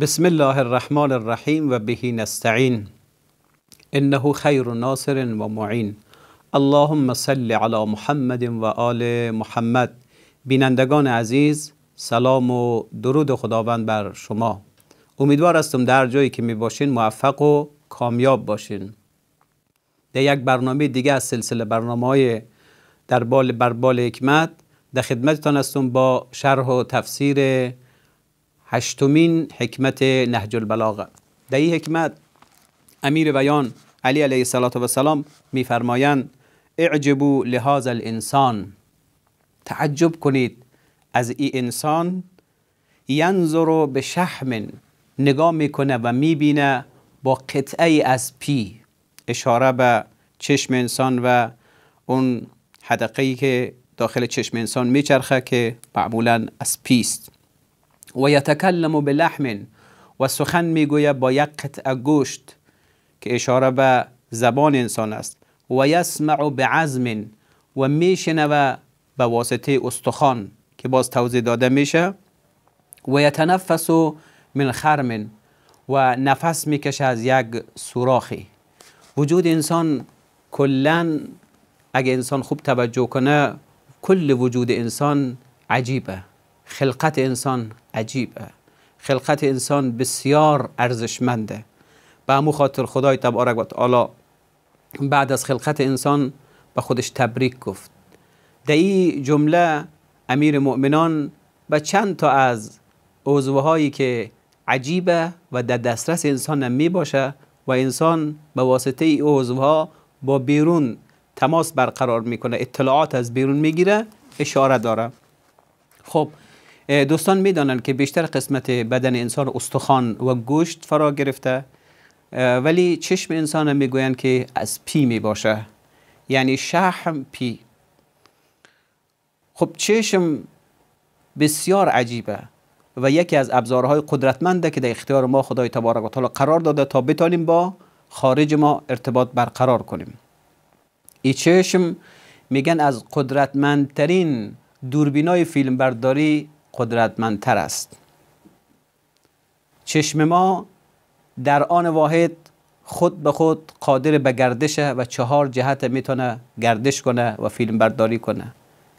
بسم الله الرحمن الرحیم و بهی نستعین انه خیر ناصر و معین اللهم صل علی محمد و آل محمد بینندگان عزیز سلام و درود خداوند بر شما امیدوار هستم در جایی که می باشین موفق و کامیاب باشین در یک برنامه دیگه از سلسله برنامه های در بال بر بال حکمت در خدمتتان هستم با شرح و تفسیر هشتمین حکمت نهج البلاغه در این حکمت امیر بیان علی علیه السلام میفرمایند اعجبو لحاظ الانسان تعجب کنید از این انسان ینظر به شحم نگاه میکنه و میبینه با قطعه از پی اشاره به چشم انسان و اون حدقه که داخل چشم انسان میچرخه که معمولا از پیست و بلحم و سخن میگوید با یک قطع گوشت که اشاره به زبان انسان است و یسمع بعزم و میشنوه به واسطه استخوان که باز توضیح داده میشه و یتنفس من خرم و نفس میکشه از یک سوراخی وجود انسان کلا اگه انسان خوب توجه کنه کل وجود انسان عجیبه خلقت انسان عجیبه خلقت انسان بسیار ارزشمنده به همو خاطر خدای تبارک و تعالی بعد از خلقت انسان به خودش تبریک گفت در جمله امیر مؤمنان به چند تا از عضوهایی که عجیبه و در دسترس انسان میباشه باشه و انسان به واسطه ای عضوها با بیرون تماس برقرار میکنه اطلاعات از بیرون میگیره اشاره داره خب دوستان میدانند که بیشتر قسمت بدن انسان استخوان و گوشت فرا گرفته ولی چشم انسان میگویند که از پی می باشه یعنی شحم پی خب چشم بسیار عجیبه و یکی از ابزارهای قدرتمنده که در اختیار ما خدای تبارک و تعالی قرار داده تا بتانیم با خارج ما ارتباط برقرار کنیم این چشم میگن از قدرتمندترین دوربینای فیلمبرداری قدرتمندتر است چشم ما در آن واحد خود به خود قادر به گردش و چهار جهت میتونه گردش کنه و فیلم برداری کنه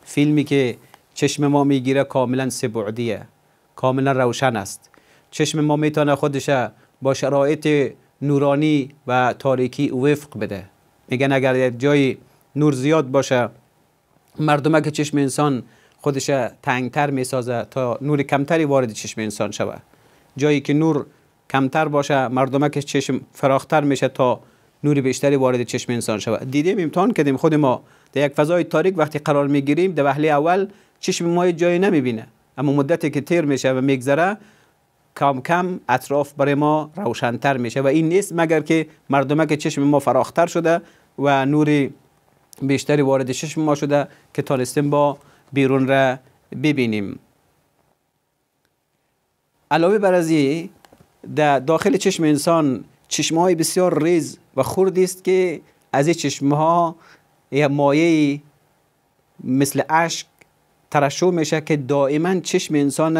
فیلمی که چشم ما میگیره کاملا سبعدیه کاملا روشن است چشم ما میتونه خودش با شرایط نورانی و تاریکی وفق بده میگن اگر یک جایی نور زیاد باشه مردم که چشم انسان خودش تنگتر می سازه تا نور کمتری وارد چشم انسان شود جایی که نور کمتر باشه مردمک چشم فراختر میشه تا نور بیشتری وارد چشم انسان شود دیدیم امتحان کردیم خود ما در یک فضای تاریک وقتی قرار میگیریم در وهله اول چشم ما جایی نمیبینه اما مدتی که تیر میشه و میگذره کم کم اطراف برای ما روشنتر میشه و این نیست مگر که که چشم ما فراختر شده و نوری بیشتری وارد چشم ما شده که تانستیم با بیرون را ببینیم علاوه بر از در داخل چشم انسان چشم های بسیار ریز و خوردی است که از این چشم ها یه مایه مثل اشک ترشو میشه که دائما چشم انسان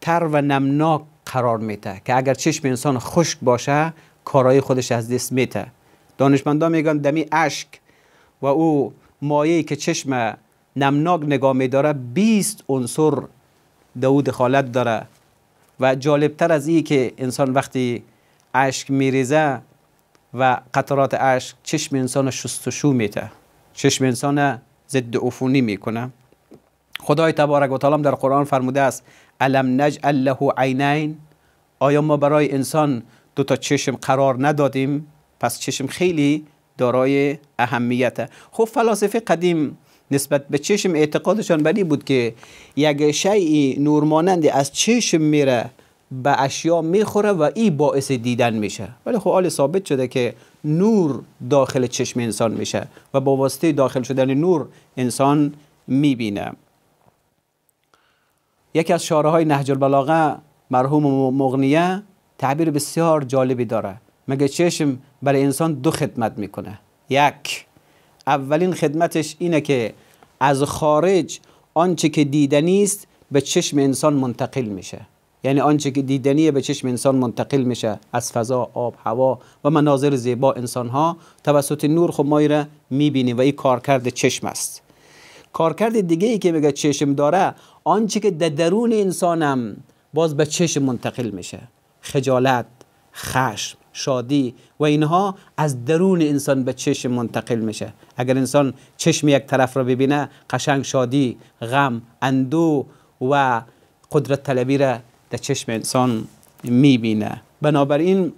تر و نمناک قرار میده که اگر چشم انسان خشک باشه کارای خودش از دست میته دانشمندان میگن دمی اشک و او مایه که چشم نمناک نگاه میداره 20 عنصر دو دخالت داره و جالبتر از این که انسان وقتی اشک ریزه و قطرات عشق، چشم انسان شستشو ته چشم انسان ضد عفونی کنه خدای تبارک و تعالی در قرآن فرموده است علم نجعل له عینین آیا ما برای انسان دو تا چشم قرار ندادیم پس چشم خیلی دارای اهمیته خب فلاسفه قدیم نسبت به چشم اعتقادشان بلی بود که یک شیعی نورمانند از چشم میره به اشیا میخوره و این باعث دیدن میشه ولی خب حال ثابت شده که نور داخل چشم انسان میشه و با واسطه داخل شدن نور انسان میبینه یکی از شاره های نهج البلاغه مرحوم مغنیه تعبیر بسیار جالبی داره مگه چشم برای انسان دو خدمت میکنه یک اولین خدمتش اینه که از خارج آنچه که دیدنی است به چشم انسان منتقل میشه یعنی آنچه که دیدنیه به چشم انسان منتقل میشه از فضا آب هوا و مناظر زیبا انسان ها توسط نور خب ما را میبینیم و این کارکرد چشم است کارکرد دیگه ای که میگه چشم داره آنچه که در درون انسانم باز به چشم منتقل میشه خجالت خشم شادی و اینها از درون انسان به چشم منتقل میشه اگر انسان چشم یک طرف را ببینه قشنگ شادی غم اندو و قدرت طلبی را در چشم انسان میبینه بنابراین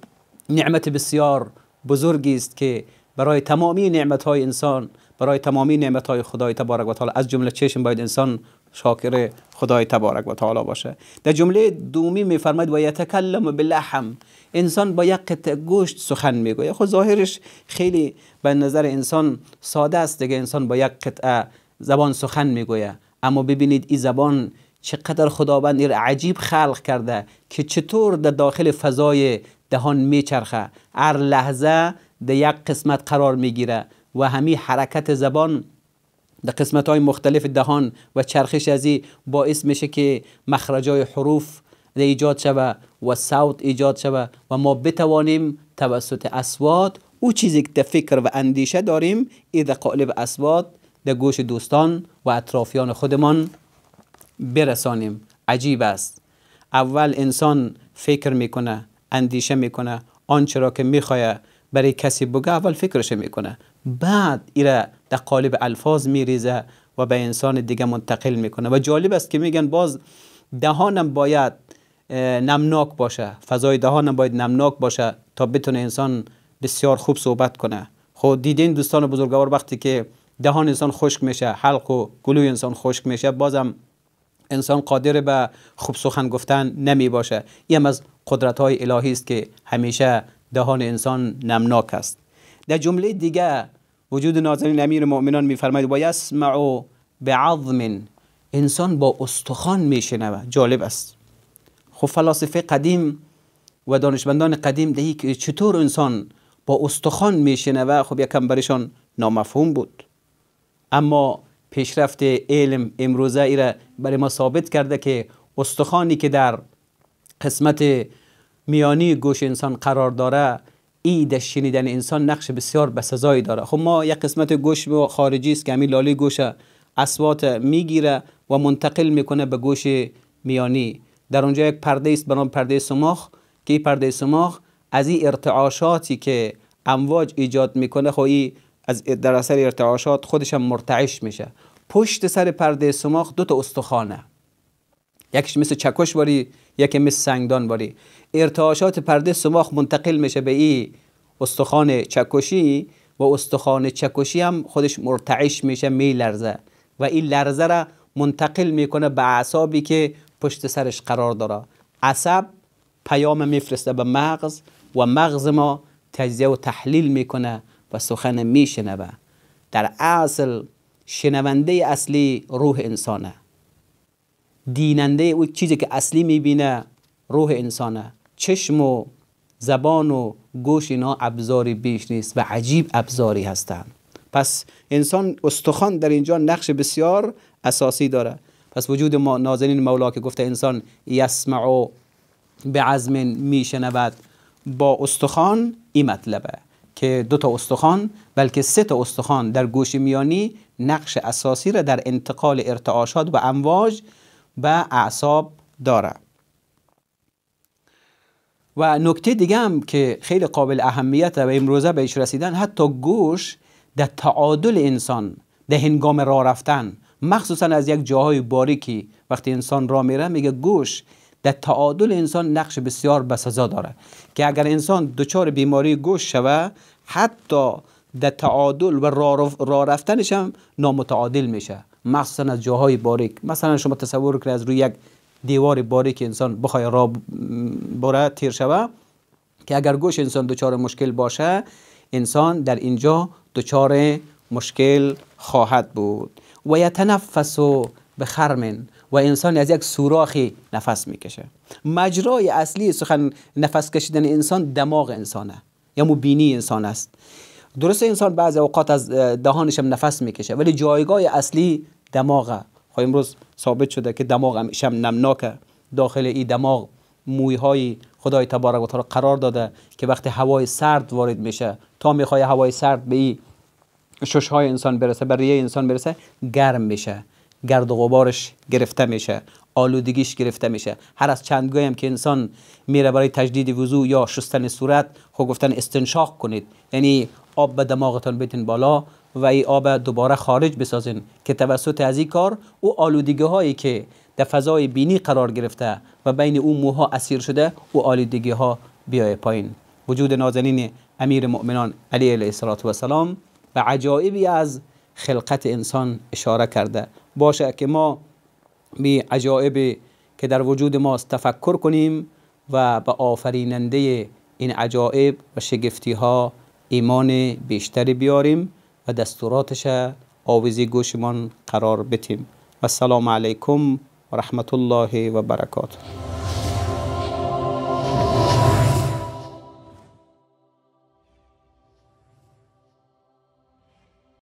نعمت بسیار بزرگی است که برای تمامی نعمت های انسان برای تمامی نعمت های خدای تبارک و تعالی از جمله چشم باید انسان شاکر خدای تبارک و تعالی باشه در جمله دومی میفرماید و یتکلم بلحم انسان با یک قطعه گوشت سخن میگوید خود خب ظاهرش خیلی به نظر انسان ساده است دیگه انسان با یک قطعه زبان سخن میگوید اما ببینید این زبان چقدر خداوند این عجیب خلق کرده که چطور در داخل فضای دهان میچرخه هر لحظه در یک قسمت قرار میگیره و همین حرکت زبان در قسمت های مختلف دهان و چرخش ازی باعث میشه که مخرج های حروف ایجاد شوه و صوت ایجاد شوه و ما بتوانیم توسط اسوات او چیزی که فکر و اندیشه داریم ای در قالب اسوات در گوش دوستان و اطرافیان خودمان برسانیم عجیب است اول انسان فکر میکنه اندیشه میکنه آنچه را که میخواه برای کسی بگه اول فکرش میکنه بعد ایره در قالب الفاظ میریزه و به انسان دیگه منتقل میکنه و جالب است که میگن باز دهانم باید نمناک باشه فضای دهانم باید نمناک باشه تا بتونه انسان بسیار خوب صحبت کنه خب دیدین دوستان بزرگوار وقتی که دهان انسان خشک میشه حلق و گلوی انسان خشک میشه بازم انسان قادر به خوب سخن گفتن نمی باشه این از قدرت های الهی است که همیشه دهان انسان نمناک است در جمله دیگه وجود ناظرین امیر مؤمنان میفرماید و به بعظم انسان با استخوان میشنوه جالب است خب فلاسفه قدیم و دانشمندان قدیم دهی که چطور انسان با استخوان میشنوه خب یکم برشان نامفهوم بود اما پیشرفت علم امروزه ایره را برای ما ثابت کرده که استخوانی که در قسمت میانی گوش انسان قرار داره در شنیدن انسان نقش بسیار بسزایی داره خب ما یک قسمت گوش خارجی است که همین لاله گوش اسوات میگیره و منتقل میکنه به گوش میانی در اونجا یک پرده است به پرده سماخ که این پرده سماخ از این ارتعاشاتی که امواج ایجاد میکنه خب از در اثر ارتعاشات خودش هم مرتعش میشه پشت سر پرده سماخ دو تا استخوانه یکیش مثل باری، یکی مثل سنگدان باری، ارتعاشات پرده سماخ منتقل میشه به این استخوان چکشی و استخوان چکشی هم خودش مرتعش میشه میلرزه و این لرزه را منتقل میکنه به اعصابی که پشت سرش قرار داره عصب پیام میفرسته به مغز و مغز ما تجزیه و تحلیل میکنه و سخن میشنوه در اصل شنونده اصلی روح انسانه دیننده او چیزی که اصلی میبینه روح انسانه چشم و زبان و گوش اینا ابزاری بیش نیست و عجیب ابزاری هستند پس انسان استخوان در اینجا نقش بسیار اساسی داره پس وجود ما نازنین مولا که گفته انسان یسمع و به عزم میشنود با استخوان این مطلبه که دو تا استخوان بلکه سه تا استخوان در گوش میانی نقش اساسی را در انتقال ارتعاشات و امواج و اعصاب داره. و نکته دیگه هم که خیلی قابل اهمیت و امروزه بهش رسیدن حتی گوش در تعادل انسان در هنگام راه رفتن مخصوصا از یک جاهای باریکی وقتی انسان را میره میگه گوش در تعادل انسان نقش بسیار بسزا داره که اگر انسان دچار بیماری گوش شوه حتی در تعادل و راه رفتنش هم نامتعادل میشه مخصوصا از جاهای باریک مثلا شما تصور کنید از روی یک دیوار باریک انسان بخوای را بره تیر شوه که اگر گوش انسان دوچار مشکل باشه انسان در اینجا دوچار مشکل خواهد بود و یتنفس به خرمن و انسان از یک سوراخی نفس میکشه مجرای اصلی سخن نفس کشیدن انسان دماغ انسانه یا مو بینی انسان است درسته انسان بعض اوقات از دهانش هم نفس میکشه ولی جایگاه اصلی دماغه خب امروز ثابت شده که دماغ همیشه هم نمناکه داخل این دماغ موی های خدای تبارک و تعالی قرار داده که وقتی هوای سرد وارد میشه تا میخوای هوای سرد به این شش های انسان برسه به ریه انسان برسه گرم میشه گرد و غبارش گرفته میشه آلودگیش گرفته میشه هر از چند هم که انسان میره برای تجدید وضوع یا شستن صورت خب گفتن استنشاق کنید یعنی آب به دماغتان بتین بالا و ای آب دوباره خارج بسازین که توسط از این کار او آلودگی هایی که در فضای بینی قرار گرفته و بین او موها اسیر شده او آلودگی ها بیای پایین وجود نازنین امیر مؤمنان علیه علیه و سلام عجایبی از خلقت انسان اشاره کرده باشه که ما به عجایب که در وجود ماست تفکر کنیم و به آفریننده این عجایب و شگفتی ها ایمان بیشتری بیاریم و دستوراتش آویزی گوشمان قرار بتیم و السلام علیکم و رحمت الله و برکاته